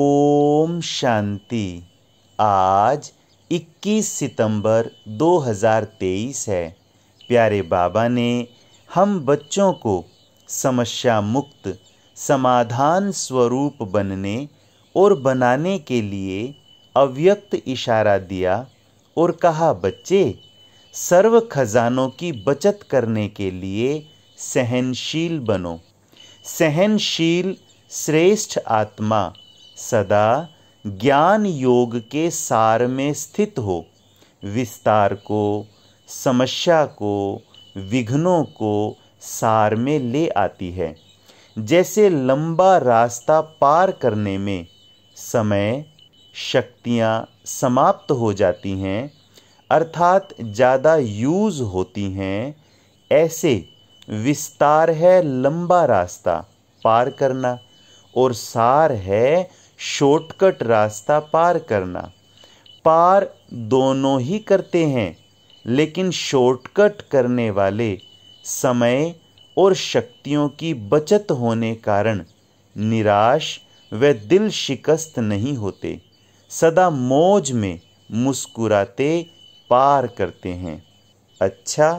ओम शांति आज 21 सितंबर 2023 है प्यारे बाबा ने हम बच्चों को समस्या मुक्त समाधान स्वरूप बनने और बनाने के लिए अव्यक्त इशारा दिया और कहा बच्चे सर्व खजानों की बचत करने के लिए सहनशील बनो सहनशील श्रेष्ठ आत्मा सदा ज्ञान योग के सार में स्थित हो विस्तार को समस्या को विघ्नों को सार में ले आती है जैसे लंबा रास्ता पार करने में समय शक्तियाँ समाप्त हो जाती हैं अर्थात ज़्यादा यूज़ होती हैं ऐसे विस्तार है लंबा रास्ता पार करना और सार है शॉर्टकट रास्ता पार करना पार दोनों ही करते हैं लेकिन शॉर्टकट करने वाले समय और शक्तियों की बचत होने कारण निराश व दिल शिकस्त नहीं होते सदा मौज में मुस्कुराते पार करते हैं अच्छा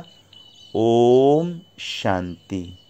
ओम शांति